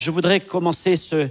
Je voudrais commencer ce,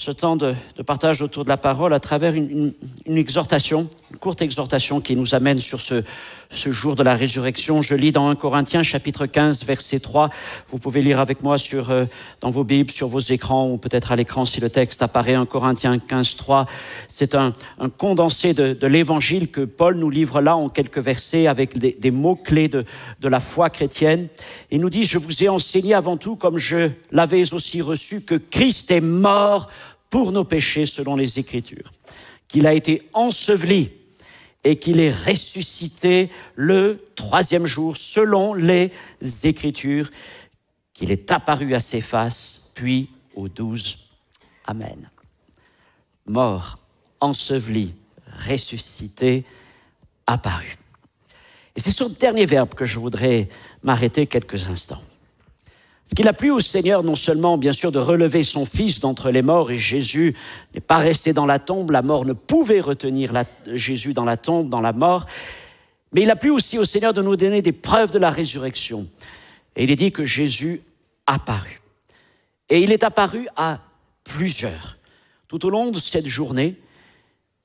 ce temps de, de, partage autour de la parole à travers une, une, exhortation, une courte exhortation qui nous amène sur ce, ce jour de la résurrection. Je lis dans 1 Corinthiens chapitre 15 verset 3. Vous pouvez lire avec moi sur, euh, dans vos Bibles, sur vos écrans ou peut-être à l'écran si le texte apparaît. 1 Corinthiens 15 3. C'est un, un, condensé de, de l'évangile que Paul nous livre là en quelques versets avec des, des mots-clés de, de la foi chrétienne. Il nous dit, je vous ai enseigné avant tout comme je l'avais aussi reçu que Christ est mort pour nos péchés selon les Écritures, qu'il a été enseveli et qu'il est ressuscité le troisième jour selon les Écritures, qu'il est apparu à ses faces, puis aux douze. Amen. Mort, enseveli, ressuscité, apparu. Et c'est sur le dernier verbe que je voudrais m'arrêter quelques instants. Ce qu'il a plu au Seigneur, non seulement, bien sûr, de relever son Fils d'entre les morts, et Jésus n'est pas resté dans la tombe, la mort ne pouvait retenir Jésus dans la tombe, dans la mort, mais il a plu aussi au Seigneur de nous donner des preuves de la résurrection. Et il est dit que Jésus apparut. Et il est apparu à plusieurs, tout au long de cette journée,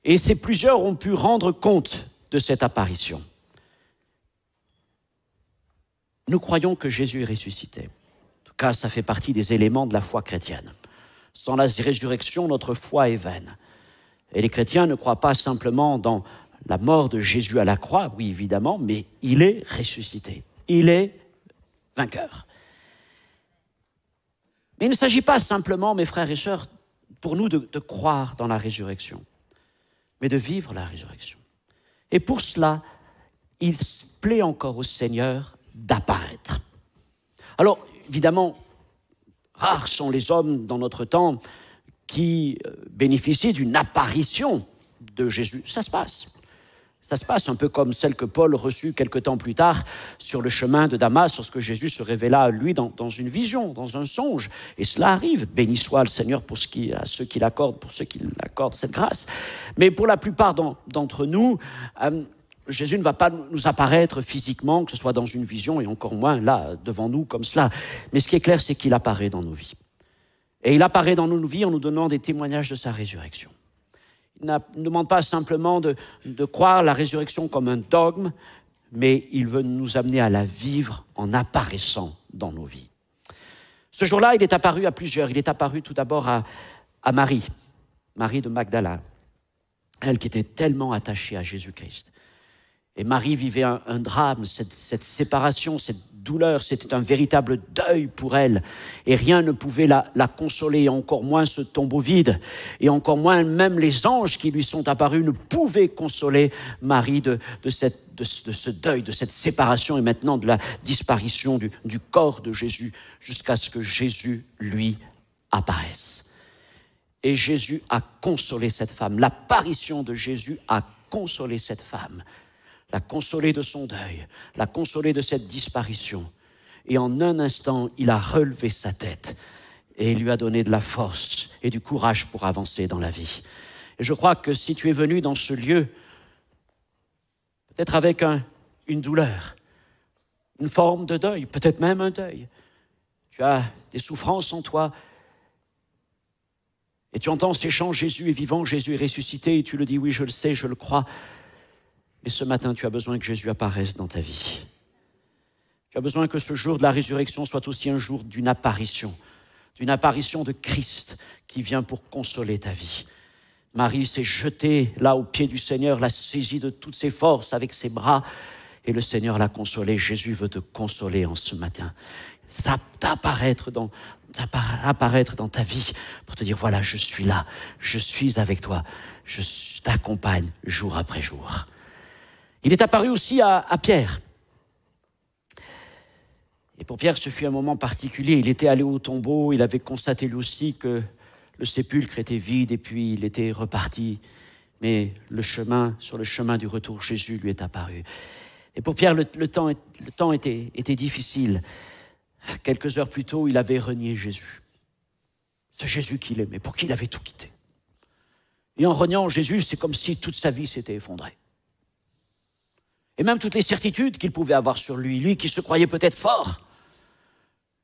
et ces plusieurs ont pu rendre compte de cette apparition. Nous croyons que Jésus est ressuscité car ça fait partie des éléments de la foi chrétienne. Sans la résurrection, notre foi est vaine. Et les chrétiens ne croient pas simplement dans la mort de Jésus à la croix, oui évidemment, mais il est ressuscité. Il est vainqueur. Mais il ne s'agit pas simplement, mes frères et sœurs, pour nous de, croire dans la résurrection, mais de vivre la résurrection. Et pour cela, il plaît encore au Seigneur d'apparaître. Alors, évidemment, rares sont les hommes dans notre temps qui euh, bénéficient d'une apparition de Jésus. Ça se passe. Ça se passe un peu comme celle que Paul reçut quelque temps plus tard sur le chemin de Damas, lorsque Jésus se révéla à lui dans, une vision, dans un songe. Et cela arrive. Béni soit le Seigneur pour ce à ceux qui l'accordent, pour ceux qui l'accordent cette grâce. Mais pour la plupart d'entre nous, euh, Jésus ne va pas nous apparaître physiquement, que ce soit dans une vision et encore moins là, devant nous, comme cela. Mais ce qui est clair, c'est qu'il apparaît dans nos vies. Et il apparaît dans nos vies en nous donnant des témoignages de sa résurrection. Il ne demande pas simplement de, croire la résurrection comme un dogme, mais il veut nous amener à la vivre en apparaissant dans nos vies. Ce jour-là, il est apparu à plusieurs. Il est apparu tout d'abord à Marie, Marie de Magdala, elle qui était tellement attachée à Jésus-Christ. Et Marie vivait un, drame, cette, séparation, cette douleur, c'était un véritable deuil pour elle. Et rien ne pouvait la, la consoler, encore moins ce tombeau vide. Et encore moins, même les anges qui lui sont apparus ne pouvaient consoler Marie de, ce deuil, de cette séparation et maintenant de la disparition du corps de Jésus jusqu'à ce que Jésus lui apparaisse. Et Jésus a consolé cette femme. L'apparition de Jésus a consolé cette femme la consoler de son deuil, la consoler de cette disparition. Et en un instant, il a relevé sa tête et lui a donné de la force et du courage pour avancer dans la vie. Et je crois que si tu es venu dans ce lieu, peut-être avec un, une douleur, une forme de deuil, peut-être même un deuil, tu as des souffrances en toi, et tu entends ces chants Jésus est vivant, Jésus est ressuscité, et tu le dis oui, je le sais, je le crois, et ce matin, tu as besoin que Jésus apparaisse dans ta vie. Tu as besoin que ce jour de la résurrection soit aussi un jour d'une apparition, d'une apparition de Christ qui vient pour consoler ta vie. Marie s'est jetée là au pied du Seigneur, l'a saisie de toutes ses forces avec ses bras, et le Seigneur l'a consolée. Jésus veut te consoler en ce matin. Ça t'apparaître dans, apparaître dans ta vie pour te dire voilà, je suis là, je suis avec toi, je t'accompagne jour après jour. Il est apparu aussi à, Pierre. Et pour Pierre, ce fut un moment particulier. Il était allé au tombeau, il avait constaté lui aussi que le sépulcre était vide et puis il était reparti. Mais le chemin, sur le chemin du retour, Jésus lui est apparu. Et pour Pierre, le, temps, le temps était, était difficile. Quelques heures plus tôt, il avait renié Jésus. Ce Jésus qu'il aimait, pour qui il avait tout quitté. Et en reniant Jésus, c'est comme si toute sa vie s'était effondrée et même toutes les certitudes qu'il pouvait avoir sur lui, lui qui se croyait peut-être fort,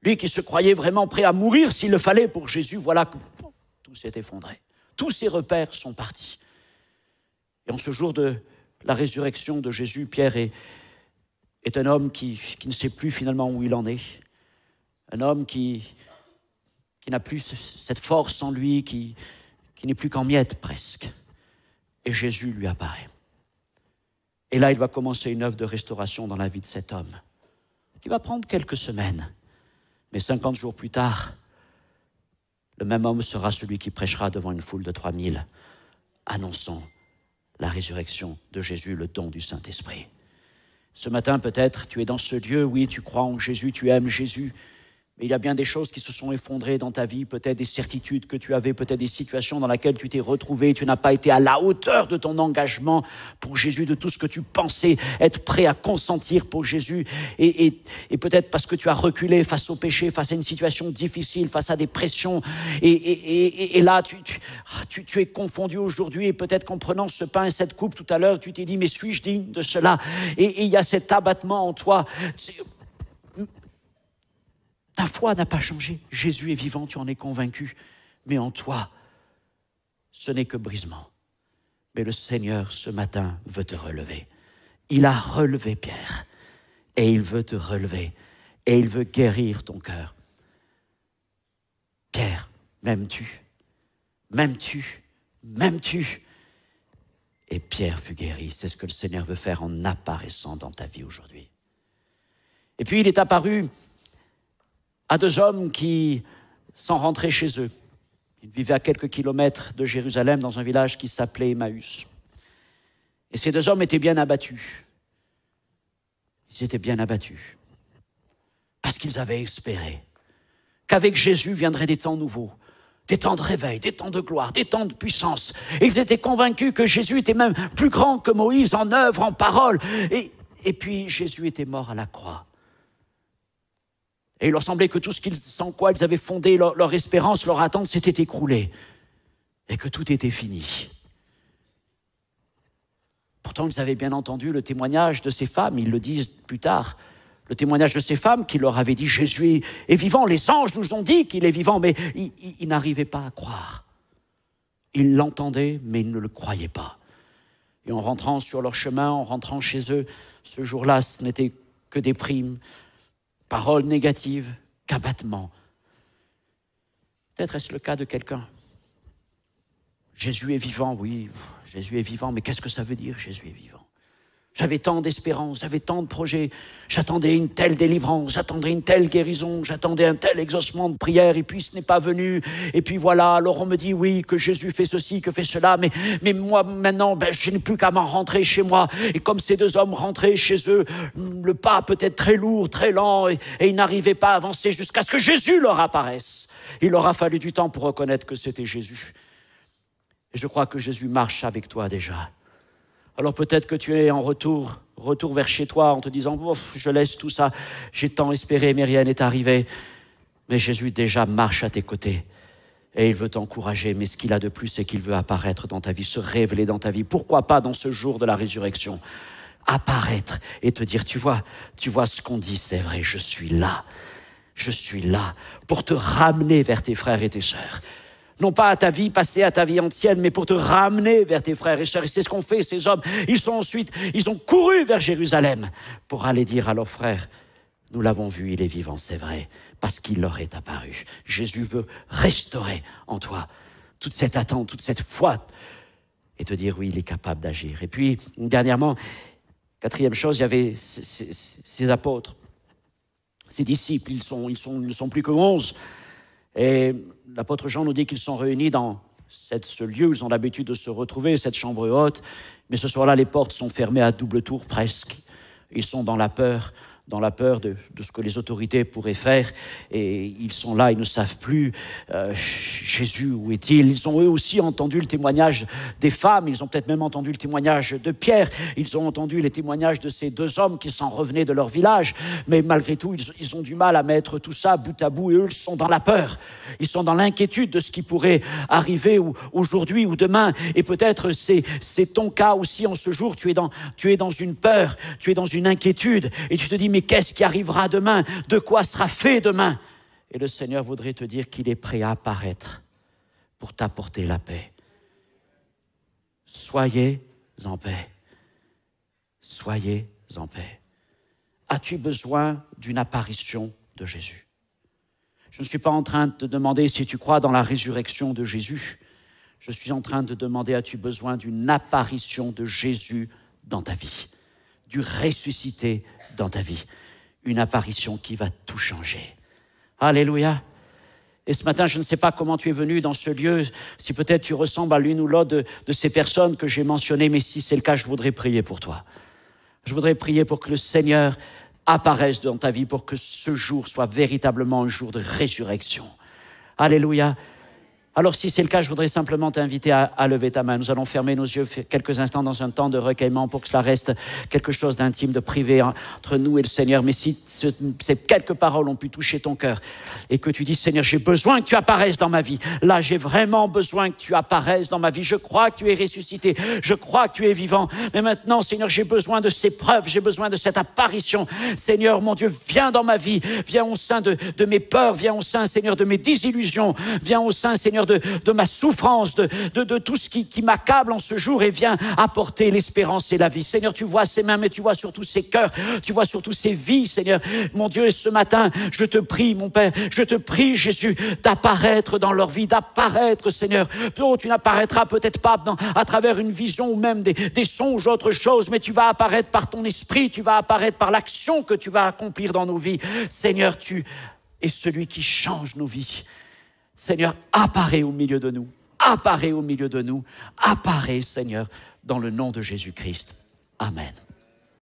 lui qui se croyait vraiment prêt à mourir s'il le fallait pour Jésus, voilà que tout s'est effondré. Tous ses repères sont partis. Et en ce jour de la résurrection de Jésus, Pierre est, un homme qui, ne sait plus finalement où il en est, un homme qui, qui n'a plus cette force en lui, qui, qui n'est plus qu'en miettes presque. Et Jésus lui apparaît. Et là, il va commencer une œuvre de restauration dans la vie de cet homme, qui va prendre quelques semaines. Mais 50 jours plus tard, le même homme sera celui qui prêchera devant une foule de 3000, annonçant la résurrection de Jésus, le don du Saint-Esprit. Ce matin, peut-être, tu es dans ce lieu, oui, tu crois en Jésus, tu aimes Jésus, mais il y a bien des choses qui se sont effondrées dans ta vie, peut-être des certitudes que tu avais, peut-être des situations dans lesquelles tu t'es retrouvé, tu n'as pas été à la hauteur de ton engagement pour Jésus, de tout ce que tu pensais être prêt à consentir pour Jésus, et, peut-être parce que tu as reculé face au péché, face à une situation difficile, face à des pressions, et, là tu, ah, tu, tu, es confondu aujourd'hui, et peut-être qu'en prenant ce pain et cette coupe tout à l'heure, tu t'es dit, mais suis-je digne de cela Et il y a cet abattement en toi ta foi n'a pas changé. Jésus est vivant, tu en es convaincu. Mais en toi, ce n'est que brisement. Mais le Seigneur, ce matin, veut te relever. Il a relevé Pierre. Et il veut te relever. Et il veut guérir ton cœur. Pierre, m'aimes-tu M'aimes-tu M'aimes-tu Et Pierre fut guéri. C'est ce que le Seigneur veut faire en apparaissant dans ta vie aujourd'hui. Et puis il est apparu à deux hommes qui sont rentrés chez eux. Ils vivaient à quelques kilomètres de Jérusalem dans un village qui s'appelait Emmaüs. Et ces deux hommes étaient bien abattus. Ils étaient bien abattus. Parce qu'ils avaient espéré qu'avec Jésus viendraient des temps nouveaux, des temps de réveil, des temps de gloire, des temps de puissance. ils étaient convaincus que Jésus était même plus grand que Moïse en œuvre, en parole. et puis Jésus était mort à la croix et il leur semblait que tout ce qu'ils, sans quoi ils avaient fondé leur, espérance, leur attente, s'était écroulé. Et que tout était fini. Pourtant, ils avaient bien entendu le témoignage de ces femmes, ils le disent plus tard, le témoignage de ces femmes qui leur avaient dit Jésus est vivant, les anges nous ont dit qu'il est vivant, mais ils, ils n'arrivaient pas à croire. Ils l'entendaient, mais ils ne le croyaient pas. Et en rentrant sur leur chemin, en rentrant chez eux, ce jour-là, ce n'était que des primes, paroles négatives qu'abattement. Peut-être est-ce le cas de quelqu'un. Jésus est vivant, oui, Jésus est vivant, mais qu'est-ce que ça veut dire Jésus est vivant j'avais tant d'espérance, j'avais tant de projets. J'attendais une telle délivrance, j'attendais une telle guérison, j'attendais un tel exaucement de prière, et puis ce n'est pas venu. Et puis voilà, alors on me dit oui, que Jésus fait ceci, que fait cela, mais, mais moi maintenant, ben, je n'ai plus qu'à m'en rentrer chez moi. Et comme ces deux hommes rentraient chez eux, le pas peut-être très lourd, très lent, et, ils n'arrivaient pas à avancer jusqu'à ce que Jésus leur apparaisse. Il leur a fallu du temps pour reconnaître que c'était Jésus. Et je crois que Jésus marche avec toi déjà. Alors peut-être que tu es en retour, retour vers chez toi en te disant Je laisse tout ça, j'ai tant espéré, mais rien n'est arrivé. Mais Jésus déjà marche à tes côtés. Et il veut t'encourager, mais ce qu'il a de plus, c'est qu'il veut apparaître dans ta vie, se révéler dans ta vie. Pourquoi pas dans ce jour de la résurrection Apparaître et te dire, tu vois, tu vois ce qu'on dit, c'est vrai, je suis là. Je suis là pour te ramener vers tes frères et tes sœurs non pas à ta vie passée, à ta vie ancienne, mais pour te ramener vers tes frères et sœurs. Et c'est ce qu'ont fait ces hommes. Ils sont ensuite, ils ont couru vers Jérusalem pour aller dire à leurs frères, nous l'avons vu, il est vivant, c'est vrai, parce qu'il leur est apparu. Jésus veut restaurer en toi toute cette attente, toute cette foi, et te dire, oui, il est capable d'agir. Et puis, dernièrement, quatrième chose, il y avait ces apôtres, ces disciples, ils sont, ils sont, ils ne sont plus que onze. Et l'apôtre Jean nous dit qu'ils sont réunis dans ce lieu où ils ont l'habitude de se retrouver, cette chambre haute. Mais ce soir-là, les portes sont fermées à double tour presque. Ils sont dans la peur dans la peur de, de, ce que les autorités pourraient faire. Et ils sont là, ils ne savent plus. Euh, Jésus, où est-il Ils ont eux aussi entendu le témoignage des femmes. Ils ont peut-être même entendu le témoignage de Pierre. Ils ont entendu les témoignages de ces deux hommes qui s'en revenaient de leur village. Mais malgré tout, ils, ont du mal à mettre tout ça bout à bout. Et eux, ils sont dans la peur. Ils sont dans l'inquiétude de ce qui pourrait arriver aujourd'hui ou demain. Et peut-être c'est, c'est ton cas aussi en ce jour. Tu es, dans, tu es dans une peur, tu es dans une inquiétude. Et tu te dis, mais qu'est-ce qui arrivera demain De quoi sera fait demain Et le Seigneur voudrait te dire qu'il est prêt à apparaître pour t'apporter la paix. Soyez en paix. Soyez en paix. As-tu besoin d'une apparition de Jésus Je ne suis pas en train de te demander si tu crois dans la résurrection de Jésus. Je suis en train de demander, as-tu besoin d'une apparition de Jésus dans ta vie du ressuscité dans ta vie. Une apparition qui va tout changer. Alléluia. Et ce matin, je ne sais pas comment tu es venu dans ce lieu, si peut-être tu ressembles à l'une ou l'autre de, ces personnes que j'ai mentionnées, mais si c'est le cas, je voudrais prier pour toi. Je voudrais prier pour que le Seigneur apparaisse dans ta vie, pour que ce jour soit véritablement un jour de résurrection. Alléluia. Alors si c'est le cas, je voudrais simplement t'inviter à, à, lever ta main. Nous allons fermer nos yeux quelques instants dans un temps de recueillement pour que cela reste quelque chose d'intime, de privé entre nous et le Seigneur. Mais si ces quelques paroles ont pu toucher ton cœur et que tu dis, Seigneur, j'ai besoin que tu apparaisses dans ma vie. Là, j'ai vraiment besoin que tu apparaisses dans ma vie. Je crois que tu es ressuscité. Je crois que tu es vivant. Mais maintenant, Seigneur, j'ai besoin de ces preuves. J'ai besoin de cette apparition. Seigneur, mon Dieu, viens dans ma vie. Viens au sein de, de mes peurs. Viens au sein, Seigneur, de mes désillusions. Viens au sein, Seigneur, de, ma souffrance, de, tout ce qui, m'accable en ce jour et vient apporter l'espérance et la vie. Seigneur, tu vois ces mains, mais tu vois surtout ces cœurs, tu vois surtout ces vies, Seigneur. Mon Dieu, ce matin, je te prie, mon Père, je te prie, Jésus, d'apparaître dans leur vie, d'apparaître, Seigneur. Oh, tu n'apparaîtras peut-être pas à travers une vision ou même des, des songes, autre chose, mais tu vas apparaître par ton esprit, tu vas apparaître par l'action que tu vas accomplir dans nos vies. Seigneur, tu es celui qui change nos vies. Seigneur, apparaît au milieu de nous. Apparaît au milieu de nous. Apparaît, Seigneur, dans le nom de Jésus-Christ. Amen.